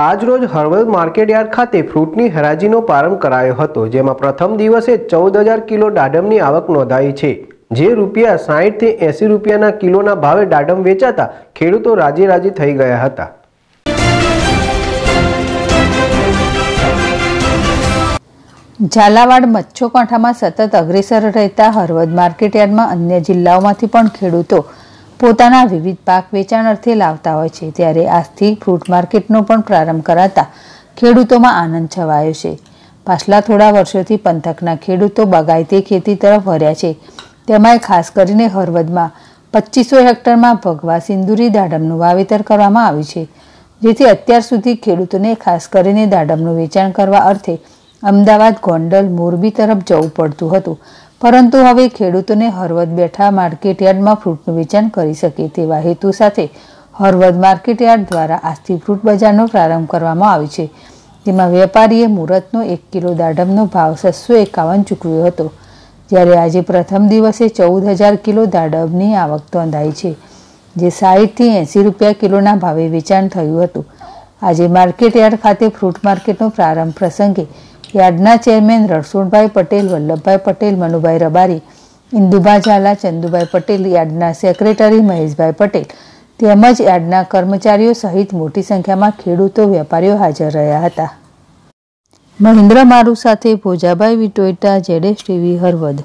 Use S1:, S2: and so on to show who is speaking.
S1: આજ રોજ હળવદ માર્કેટયાર્ડ ખાતે ફ્રૂટની હરાજીનો પ્રારંભ કરાયો હતો જેમાં પ્રથમ દિવસે ચૌદ હજાર કિલો દાડમની આવક નોંધાઈ છે જે રૂપિયા સાહીઠથી એંસી રૂપિયાના કિલોના ભાવે દાડમ વેચાતા ખેડૂતો રાજી રાજી થઈ ગયા હતા
S2: ઝાલાવાડ મચ્છોકાંઠામાં સતત અગ્રેસર રહેતા હળવદ માર્કેટયાર્ડમાં અન્ય જિલ્લાઓમાંથી પણ ખેડૂતો પોતાના વિવિધ પાક વેચાણ અર્થે લાવતા હોય છે ત્યારે આજથી ફ્રૂટ માર્કેટનો પણ પ્રારંભ કરાતા ખેડૂતોમાં આનંદ છવાયો છે પાછલા થોડા વર્ષોથી પંથકના ખેડૂતો બગાયતી ખેતી તરફ વર્યા છે તેમાંય ખાસ કરીને હળવદમાં પચીસો હેક્ટરમાં ભગવા સિંદુરી દાડમનું વાવેતર કરવામાં આવ્યું છે જેથી અત્યાર સુધી ખેડૂતોને ખાસ કરીને દાડમનું વેચાણ કરવા અર્થે અમદાવાદ ગોંડલ મોરબી તરફ જવું પડતું હતું પરંતુ હવે ખેડૂતોને હળવદ બેઠા માર્કેટયાર્ડમાં ફ્રૂટનું વેચાણ કરી શકે તેવા હેતુ સાથે હળવદ માર્કેટયાર્ડ દ્વારા આજથી ફ્રૂટ બજારનો પ્રારંભ કરવામાં આવ્યો છે જેમાં વેપારીએ મુહૂર્તનો એક કિલો દાડમનો ભાવ છસો એકાવન ચૂકવ્યો હતો જ્યારે આજે પ્રથમ દિવસે ચૌદ હજાર કિલો દાડમની આવક નોંધાઈ છે જે સાહીઠથી એંસી રૂપિયા કિલોના ભાવે વેચાણ થયું હતું આજે માર્કેટયાર્ડ ખાતે ફ્રૂટ માર્કેટનો પ્રારંભ પ્રસંગે યાર્ડના ચેરમેન રણછોડભાઈ પટેલ વલ્લભભાઈ પટેલ મનુભાઈ રબારી ઇન્દુભા ઝાલા ચંદુભાઈ પટેલ યાર્ડના સેક્રેટરી મહેશભાઈ પટેલ તેમજ યાર્ડના કર્મચારીઓ સહિત મોટી સંખ્યામાં ખેડૂતો વેપારીઓ હાજર રહ્યા હતા મહેન્દ્ર મારુ સાથે ભોજાભાઈ વિટોઈટા જેડેશ ટીવી હરવદ